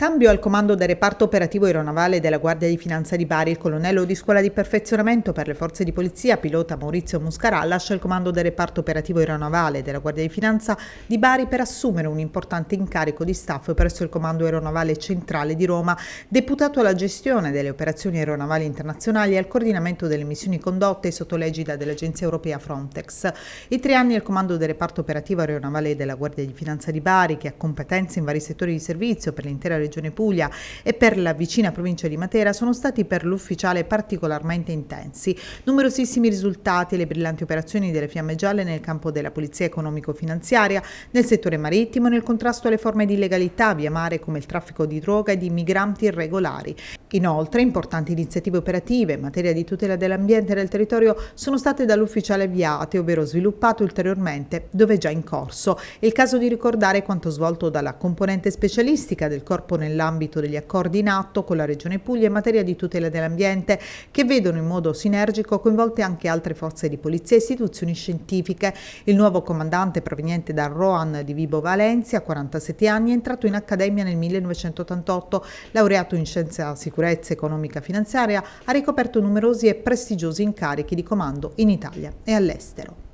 Cambio al comando del reparto operativo aeronavale della Guardia di Finanza di Bari. Il colonnello di scuola di perfezionamento per le forze di polizia, pilota Maurizio Muscarà, lascia il comando del reparto operativo aeronavale della Guardia di Finanza di Bari per assumere un importante incarico di staff presso il comando aeronavale centrale di Roma, deputato alla gestione delle operazioni aeronavali internazionali e al coordinamento delle missioni condotte sotto l'egida dell'agenzia europea Frontex. I tre anni al comando del reparto operativo aeronavale della Guardia di Finanza di Bari, che ha competenze in vari settori di servizio per l'intera regione Regione Puglia e per la vicina provincia di Matera sono stati per l'ufficiale particolarmente intensi. Numerosissimi risultati e le brillanti operazioni delle Fiamme Gialle nel campo della polizia economico-finanziaria, nel settore marittimo e nel contrasto alle forme di illegalità via mare come il traffico di droga e di migranti irregolari. Inoltre, importanti iniziative operative in materia di tutela dell'ambiente e del territorio sono state dall'ufficiale avviate, ovvero sviluppate ulteriormente, dove già in corso. È il caso di ricordare quanto svolto dalla componente specialistica del Corpo nell'ambito degli accordi in atto con la Regione Puglia in materia di tutela dell'ambiente che vedono in modo sinergico coinvolte anche altre forze di polizia e istituzioni scientifiche. Il nuovo comandante proveniente da Roan di Vibo Valencia, 47 anni, è entrato in accademia nel 1988, laureato in scienza, sicurezza economica finanziaria, ha ricoperto numerosi e prestigiosi incarichi di comando in Italia e all'estero.